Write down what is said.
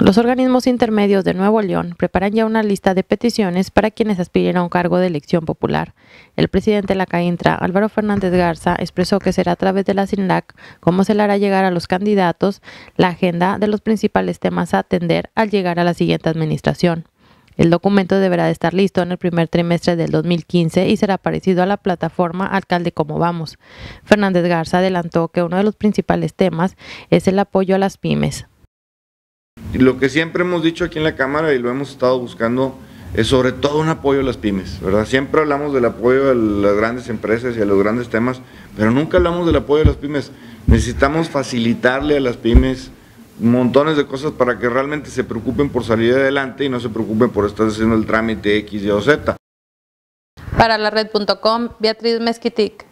Los organismos intermedios de Nuevo León preparan ya una lista de peticiones para quienes aspiren a un cargo de elección popular. El presidente de la CAINTRA, Álvaro Fernández Garza, expresó que será a través de la CINLAC cómo se le hará llegar a los candidatos la agenda de los principales temas a atender al llegar a la siguiente administración. El documento deberá estar listo en el primer trimestre del 2015 y será parecido a la plataforma Alcalde Como Vamos. Fernández Garza adelantó que uno de los principales temas es el apoyo a las pymes. Lo que siempre hemos dicho aquí en la Cámara y lo hemos estado buscando es sobre todo un apoyo a las pymes, ¿verdad? Siempre hablamos del apoyo a las grandes empresas y a los grandes temas, pero nunca hablamos del apoyo a las pymes. Necesitamos facilitarle a las pymes montones de cosas para que realmente se preocupen por salir adelante y no se preocupen por estar haciendo el trámite X, Y o Z. Para la red.com, Beatriz Mezquitic.